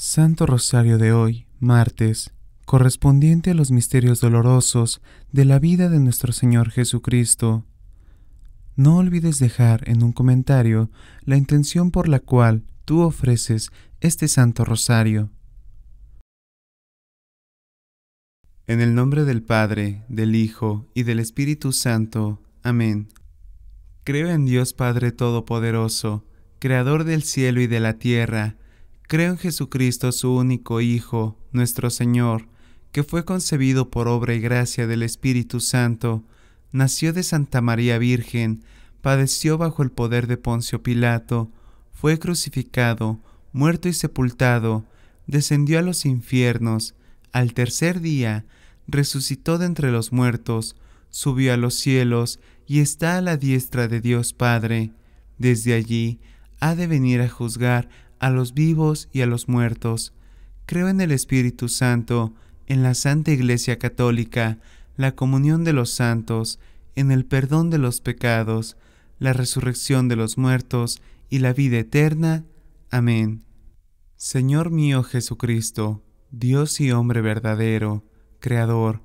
Santo Rosario de hoy, martes, correspondiente a los misterios dolorosos de la vida de nuestro Señor Jesucristo. No olvides dejar en un comentario la intención por la cual tú ofreces este Santo Rosario. En el nombre del Padre, del Hijo y del Espíritu Santo. Amén. Creo en Dios Padre Todopoderoso, Creador del cielo y de la tierra, Creo en Jesucristo, su único Hijo, nuestro Señor, que fue concebido por obra y gracia del Espíritu Santo, nació de Santa María Virgen, padeció bajo el poder de Poncio Pilato, fue crucificado, muerto y sepultado, descendió a los infiernos, al tercer día resucitó de entre los muertos, subió a los cielos y está a la diestra de Dios Padre. Desde allí ha de venir a juzgar a los vivos y a los muertos. Creo en el Espíritu Santo, en la Santa Iglesia Católica, la comunión de los santos, en el perdón de los pecados, la resurrección de los muertos y la vida eterna. Amén. Señor mío Jesucristo, Dios y hombre verdadero, Creador,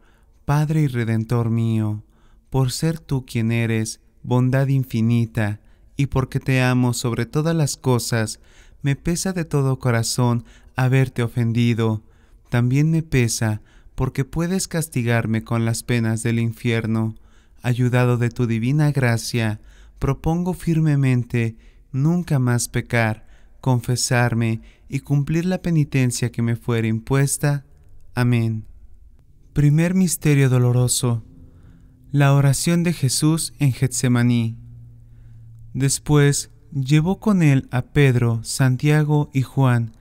Padre y Redentor mío, por ser tú quien eres, bondad infinita, y porque te amo sobre todas las cosas, me pesa de todo corazón haberte ofendido. También me pesa porque puedes castigarme con las penas del infierno. Ayudado de tu divina gracia, propongo firmemente nunca más pecar, confesarme y cumplir la penitencia que me fuere impuesta. Amén. Primer Misterio Doloroso. La oración de Jesús en Getsemaní. Después, Llevó con él a Pedro, Santiago y Juan,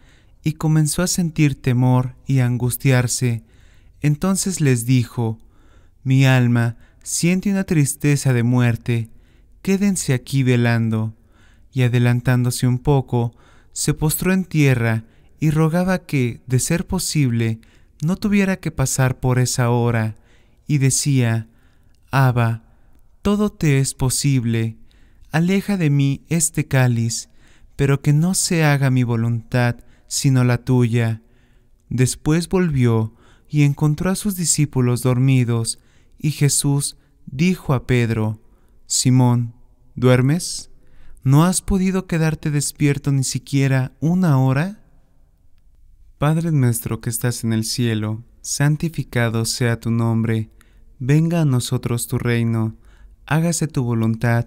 y comenzó a sentir temor y angustiarse. Entonces les dijo, Mi alma siente una tristeza de muerte, quédense aquí velando. Y adelantándose un poco, se postró en tierra y rogaba que, de ser posible, no tuviera que pasar por esa hora, y decía, Abba, todo te es posible, Aleja de mí este cáliz, pero que no se haga mi voluntad, sino la tuya. Después volvió y encontró a sus discípulos dormidos, y Jesús dijo a Pedro, Simón, ¿duermes? ¿No has podido quedarte despierto ni siquiera una hora? Padre nuestro que estás en el cielo, santificado sea tu nombre, venga a nosotros tu reino, hágase tu voluntad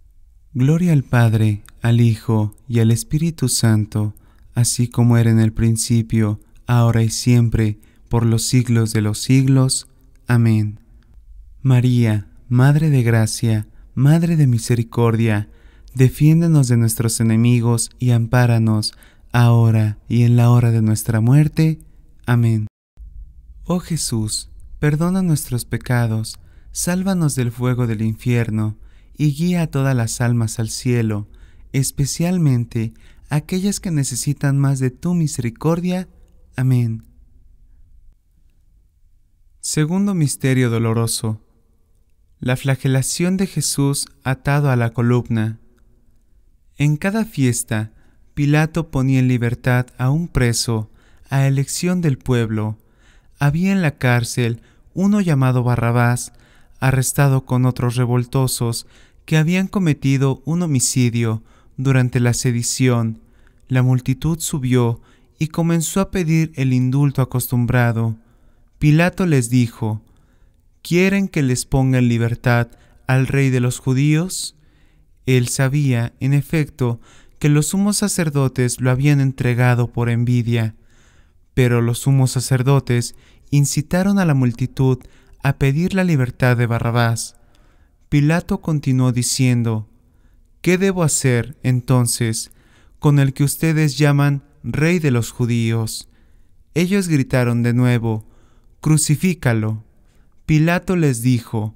Gloria al Padre, al Hijo y al Espíritu Santo, así como era en el principio, ahora y siempre, por los siglos de los siglos. Amén. María, Madre de Gracia, Madre de Misericordia, defiéndenos de nuestros enemigos y ampáranos, ahora y en la hora de nuestra muerte. Amén. Oh Jesús, perdona nuestros pecados, sálvanos del fuego del infierno y guía a todas las almas al cielo, especialmente aquellas que necesitan más de tu misericordia. Amén. Segundo Misterio Doloroso. La flagelación de Jesús atado a la columna. En cada fiesta, Pilato ponía en libertad a un preso, a elección del pueblo. Había en la cárcel uno llamado Barrabás, arrestado con otros revoltosos que habían cometido un homicidio durante la sedición, la multitud subió y comenzó a pedir el indulto acostumbrado. Pilato les dijo, ¿quieren que les ponga en libertad al rey de los judíos? Él sabía, en efecto, que los sumos sacerdotes lo habían entregado por envidia, pero los sumos sacerdotes incitaron a la multitud a pedir la libertad de Barrabás. Pilato continuó diciendo, ¿Qué debo hacer entonces con el que ustedes llaman rey de los judíos? Ellos gritaron de nuevo, Crucifícalo. Pilato les dijo,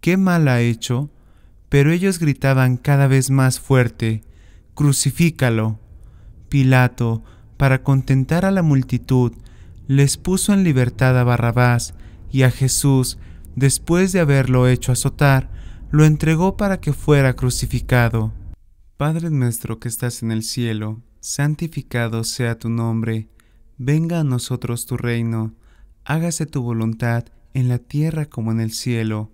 ¿Qué mal ha hecho? Pero ellos gritaban cada vez más fuerte, Crucifícalo. Pilato, para contentar a la multitud, les puso en libertad a Barrabás y a Jesús, después de haberlo hecho azotar, lo entregó para que fuera crucificado. Padre nuestro que estás en el cielo, santificado sea tu nombre, venga a nosotros tu reino, hágase tu voluntad en la tierra como en el cielo.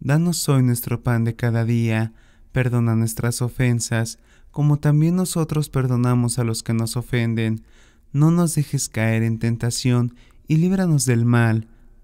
Danos hoy nuestro pan de cada día, perdona nuestras ofensas, como también nosotros perdonamos a los que nos ofenden. No nos dejes caer en tentación y líbranos del mal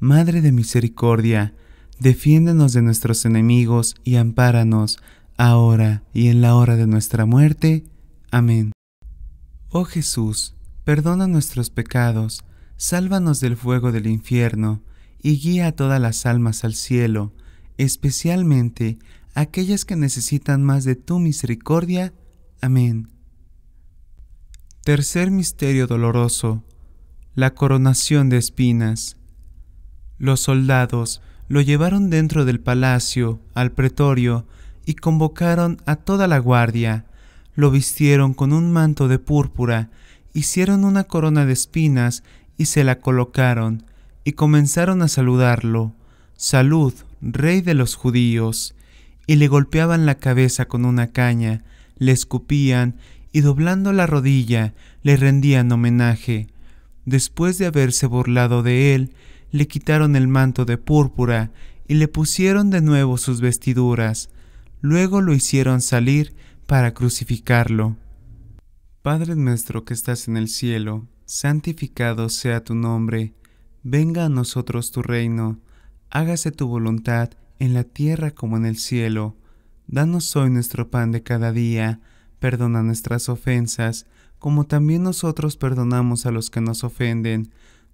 Madre de Misericordia, defiéndenos de nuestros enemigos y ampáranos, ahora y en la hora de nuestra muerte. Amén. Oh Jesús, perdona nuestros pecados, sálvanos del fuego del infierno, y guía a todas las almas al cielo, especialmente aquellas que necesitan más de tu misericordia. Amén. Tercer Misterio Doloroso. La coronación de espinas. Los soldados lo llevaron dentro del palacio, al pretorio, y convocaron a toda la guardia. Lo vistieron con un manto de púrpura, hicieron una corona de espinas y se la colocaron, y comenzaron a saludarlo, Salud, rey de los judíos, y le golpeaban la cabeza con una caña, le escupían y doblando la rodilla le rendían homenaje. Después de haberse burlado de él, le quitaron el manto de púrpura y le pusieron de nuevo sus vestiduras. Luego lo hicieron salir para crucificarlo. Padre nuestro que estás en el cielo, santificado sea tu nombre, venga a nosotros tu reino, hágase tu voluntad en la tierra como en el cielo. Danos hoy nuestro pan de cada día, perdona nuestras ofensas, como también nosotros perdonamos a los que nos ofenden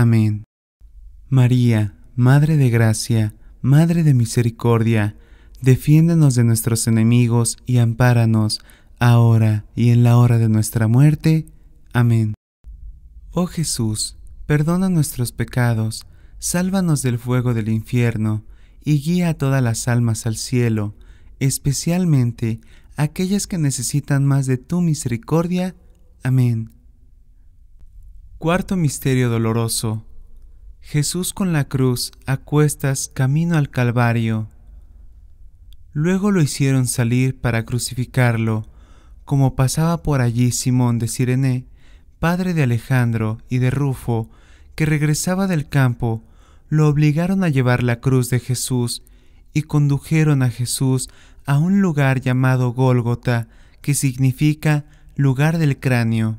Amén. María, Madre de Gracia, Madre de Misericordia, defiéndenos de nuestros enemigos y ampáranos, ahora y en la hora de nuestra muerte. Amén. Oh Jesús, perdona nuestros pecados, sálvanos del fuego del infierno, y guía a todas las almas al cielo, especialmente aquellas que necesitan más de tu misericordia. Amén. Cuarto Misterio Doloroso. Jesús con la cruz a cuestas camino al Calvario. Luego lo hicieron salir para crucificarlo, como pasaba por allí Simón de Cirene, padre de Alejandro y de Rufo, que regresaba del campo, lo obligaron a llevar la cruz de Jesús y condujeron a Jesús a un lugar llamado Gólgota, que significa lugar del cráneo.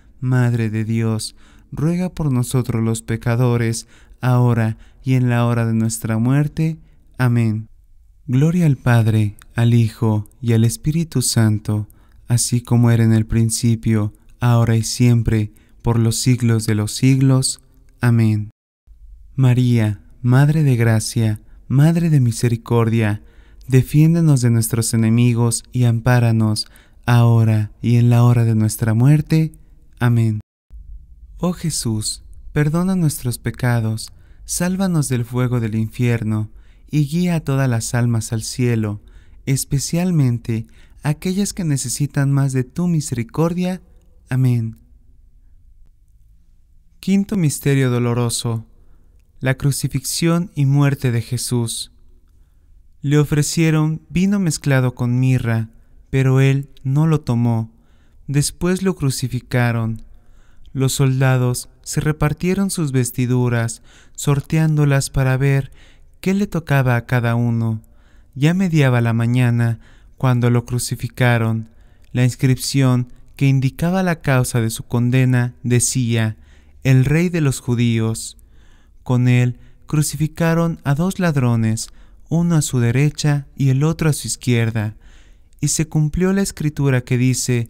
Madre de Dios, ruega por nosotros los pecadores, ahora y en la hora de nuestra muerte. Amén. Gloria al Padre, al Hijo y al Espíritu Santo, así como era en el principio, ahora y siempre, por los siglos de los siglos. Amén. María, Madre de Gracia, Madre de Misericordia, defiéndenos de nuestros enemigos y ampáranos, ahora y en la hora de nuestra muerte. Amén. Oh Jesús, perdona nuestros pecados, sálvanos del fuego del infierno, y guía a todas las almas al cielo, especialmente aquellas que necesitan más de tu misericordia. Amén. Quinto Misterio Doloroso. La crucifixión y muerte de Jesús. Le ofrecieron vino mezclado con mirra, pero él no lo tomó Después lo crucificaron. Los soldados se repartieron sus vestiduras, sorteándolas para ver qué le tocaba a cada uno. Ya mediaba la mañana cuando lo crucificaron. La inscripción que indicaba la causa de su condena decía, el rey de los judíos. Con él crucificaron a dos ladrones, uno a su derecha y el otro a su izquierda, y se cumplió la escritura que dice,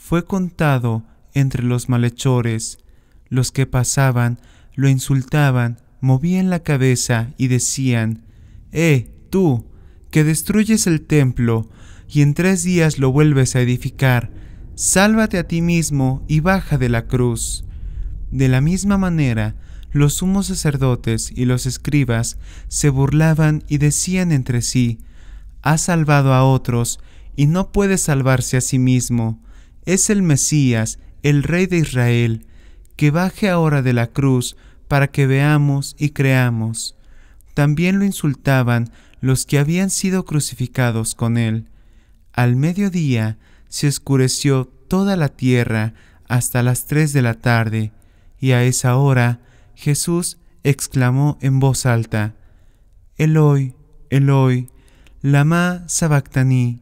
fue contado entre los malhechores. Los que pasaban lo insultaban, movían la cabeza y decían, ¡Eh, tú, que destruyes el templo y en tres días lo vuelves a edificar, sálvate a ti mismo y baja de la cruz! De la misma manera, los sumos sacerdotes y los escribas se burlaban y decían entre sí, ha salvado a otros y no puede salvarse a sí mismo es el Mesías, el Rey de Israel, que baje ahora de la cruz para que veamos y creamos. También lo insultaban los que habían sido crucificados con él. Al mediodía se oscureció toda la tierra hasta las tres de la tarde, y a esa hora Jesús exclamó en voz alta, Eloi, Eloi, lama sabactani",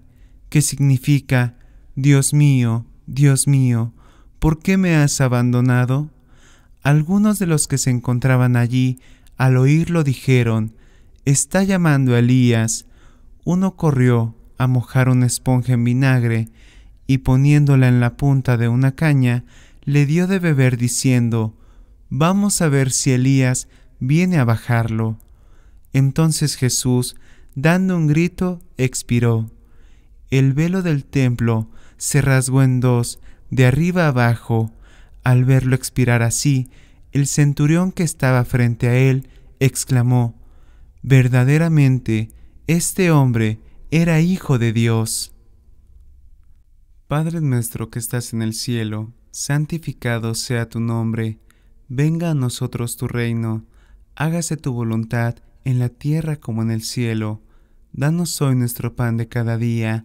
que significa Dios mío, Dios mío, ¿por qué me has abandonado? Algunos de los que se encontraban allí al oírlo dijeron, Está llamando Elías. Uno corrió a mojar una esponja en vinagre y poniéndola en la punta de una caña, le dio de beber diciendo, Vamos a ver si Elías viene a bajarlo. Entonces Jesús, dando un grito, expiró. El velo del templo se rasgó en dos, de arriba abajo. Al verlo expirar así, el centurión que estaba frente a él exclamó, Verdaderamente, este hombre era hijo de Dios. Padre nuestro que estás en el cielo, santificado sea tu nombre, venga a nosotros tu reino, hágase tu voluntad en la tierra como en el cielo. Danos hoy nuestro pan de cada día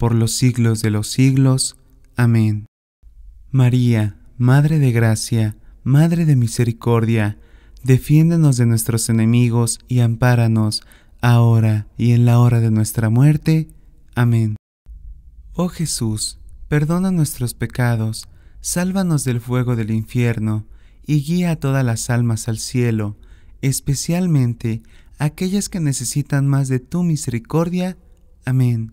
por los siglos de los siglos. Amén. María, Madre de Gracia, Madre de Misericordia, defiéndenos de nuestros enemigos y ampáranos, ahora y en la hora de nuestra muerte. Amén. Oh Jesús, perdona nuestros pecados, sálvanos del fuego del infierno, y guía a todas las almas al cielo, especialmente aquellas que necesitan más de tu misericordia. Amén.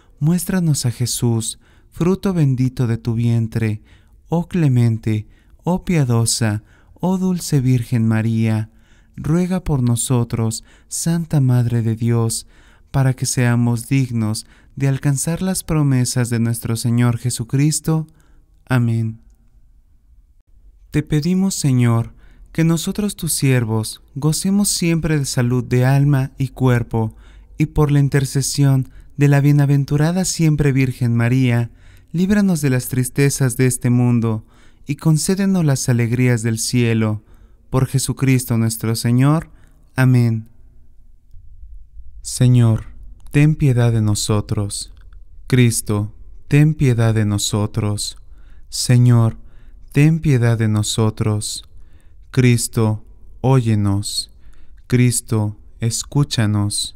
muéstranos a Jesús, fruto bendito de tu vientre, oh clemente, oh piadosa, oh dulce Virgen María, ruega por nosotros, Santa Madre de Dios, para que seamos dignos de alcanzar las promesas de nuestro Señor Jesucristo. Amén. Te pedimos, Señor, que nosotros tus siervos gocemos siempre de salud de alma y cuerpo, y por la intercesión de la bienaventurada siempre Virgen María, líbranos de las tristezas de este mundo y concédenos las alegrías del cielo. Por Jesucristo nuestro Señor. Amén. Señor, ten piedad de nosotros. Cristo, ten piedad de nosotros. Señor, ten piedad de nosotros. Cristo, óyenos. Cristo, escúchanos.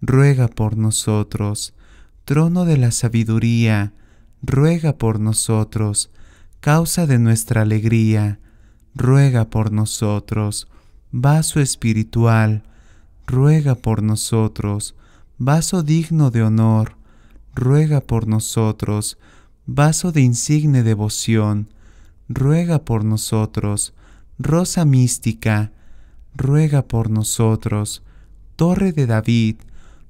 ruega por nosotros. Trono de la sabiduría, ruega por nosotros. Causa de nuestra alegría, ruega por nosotros. Vaso espiritual, ruega por nosotros. Vaso digno de honor, ruega por nosotros. Vaso de insigne devoción, ruega por nosotros. Rosa mística, ruega por nosotros. Torre de David,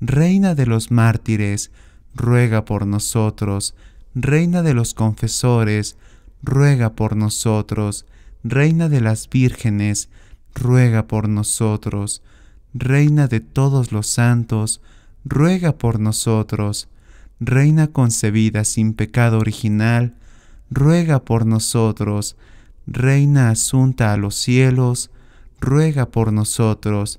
Reina de los mártires, ruega por nosotros. Reina de los confesores, ruega por nosotros. Reina de las vírgenes, ruega por nosotros. Reina de todos los santos, ruega por nosotros. Reina concebida sin pecado original, ruega por nosotros. Reina asunta a los cielos, ruega por nosotros.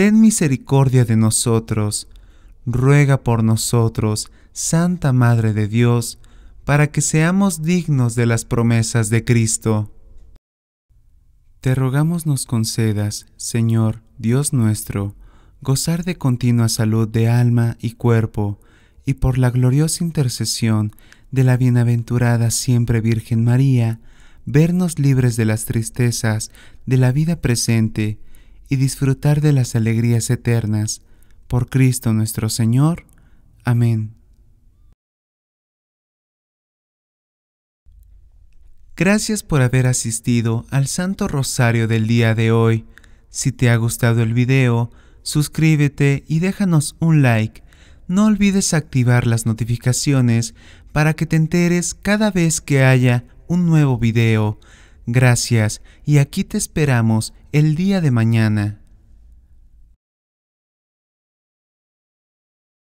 ten misericordia de nosotros, ruega por nosotros, Santa Madre de Dios, para que seamos dignos de las promesas de Cristo. Te rogamos nos concedas, Señor, Dios nuestro, gozar de continua salud de alma y cuerpo, y por la gloriosa intercesión de la bienaventurada siempre Virgen María, vernos libres de las tristezas de la vida presente, y disfrutar de las alegrías eternas. Por Cristo nuestro Señor. Amén. Gracias por haber asistido al Santo Rosario del día de hoy. Si te ha gustado el video, suscríbete y déjanos un like. No olvides activar las notificaciones para que te enteres cada vez que haya un nuevo video. Gracias y aquí te esperamos el día de mañana